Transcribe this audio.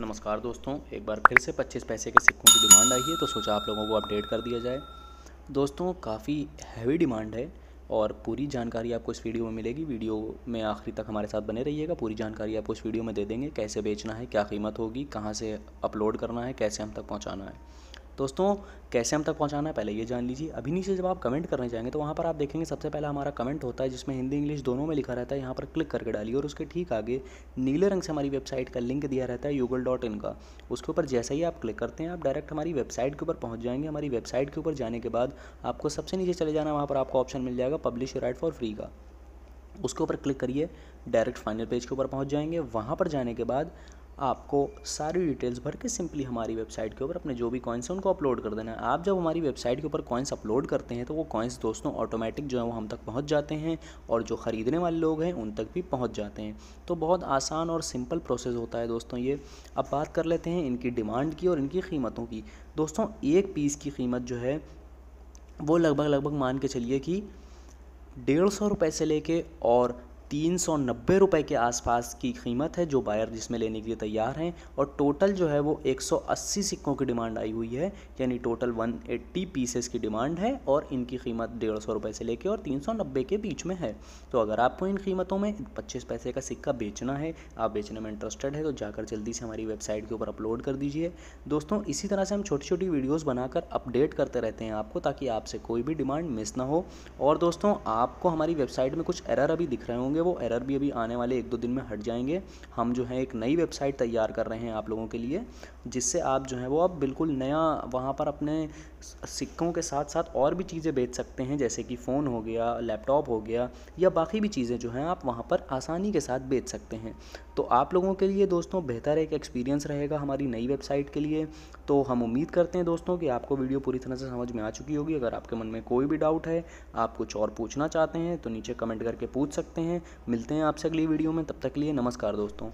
नमस्कार दोस्तों एक बार फिर से 25 पैसे के सिक्कों की डिमांड आई है तो सोचा आप लोगों को अपडेट कर दिया जाए दोस्तों काफ़ी हैवी डिमांड है और पूरी जानकारी आपको इस वीडियो में मिलेगी वीडियो में आखिरी तक हमारे साथ बने रहिएगा पूरी जानकारी आपको इस वीडियो में दे देंगे कैसे बेचना है क्या कीमत होगी कहाँ से अपलोड करना है कैसे हम तक पहुँचाना है दोस्तों कैसे हम तक पहुंचाना है पहले ये जान लीजिए अभी नीचे जब आप कमेंट करने जाएंगे तो वहाँ पर आप देखेंगे सबसे पहला हमारा कमेंट होता है जिसमें हिंदी इंग्लिश दोनों में लिखा रहता है यहाँ पर क्लिक करके डालिए और उसके ठीक आगे नीले रंग से हमारी वेबसाइट का लिंक दिया रहता है यूगल डॉट इन का उसके ऊपर जैसे ही आप क्लिक करते हैं आप डायरेक्ट हमारी वेबसाइट के ऊपर पहुँच जाएंगे हमारी वेबसाइट के ऊपर जाने के बाद आपको सबसे नीचे चले जाना वहाँ पर आपको ऑप्शन मिल जाएगा पब्लिश राइट फॉर फ्री का उसके ऊपर क्लिक करिए डायरेक्ट फाइनल पेज के ऊपर पहुंच जाएंगे वहाँ पर जाने के बाद आपको सारी डिटेल्स भर के सिंपली हमारी वेबसाइट के ऊपर अपने जो भी कॉइन्स हैं उनको अपलोड कर देना है आप जब हमारी वेबसाइट के ऊपर कॉइन्स अपलोड करते हैं तो वो कॉइन्स दोस्तों ऑटोमेटिक जो है वो हम तक पहुँच जाते हैं और जो ख़रीदने वाले लोग हैं उन तक भी पहुँच जाते हैं तो बहुत आसान और सिंपल प्रोसेस होता है दोस्तों ये अब बात कर लेते हैं इनकी डिमांड की और इनकी कीमतों की दोस्तों एक पीस की कीमत जो है वो लगभग लगभग मान के चलिए कि डेढ़ सौ रुपये से लेके और तीन सौ नब्बे रुपये के आसपास की कीमत है जो बायर जिसमें लेने के लिए तैयार हैं और टोटल जो है वो एक सौ अस्सी सिक्कों की डिमांड आई हुई है यानी टोटल वन एट्टी पीसेस की डिमांड है और इनकी कीमत डेढ़ सौ रुपये से लेकर और तीन सौ नब्बे के बीच में है तो अगर आपको इन कीमतों में पच्चीस पैसे का सिक्का बेचना है आप बेचने में इंटरेस्टेड है तो जाकर जल्दी से हमारी वेबसाइट के ऊपर अपलोड कर दीजिए दोस्तों इसी तरह से हम छोटी छोटी वीडियोज़ बनाकर अपडेट करते रहते हैं आपको ताकि आपसे कोई भी डिमांड मिस ना हो और दोस्तों आपको हमारी वेबसाइट में कुछ एरर अभी दिख रहे होंगे होंगे वो एरर भी अभी आने वाले एक दो दिन में हट जाएंगे हम जो है एक नई वेबसाइट तैयार कर रहे हैं आप लोगों के लिए जिससे आप जो है वो अब बिल्कुल नया वहाँ पर अपने सिक्कों के साथ साथ और भी चीज़ें बेच सकते हैं जैसे कि फ़ोन हो गया लैपटॉप हो गया या बाकी भी चीज़ें जो हैं आप वहाँ पर आसानी के साथ बेच सकते हैं तो आप लोगों के लिए दोस्तों बेहतर एक एक्सपीरियंस रहेगा हमारी नई वेबसाइट के लिए तो हम उम्मीद करते हैं दोस्तों कि आपको वीडियो पूरी तरह से समझ में आ चुकी होगी अगर आपके मन में कोई भी डाउट है आप कुछ और पूछना चाहते हैं तो नीचे कमेंट करके पूछ सकते हैं मिलते हैं आपसे अगली वीडियो में तब तक के लिए नमस्कार दोस्तों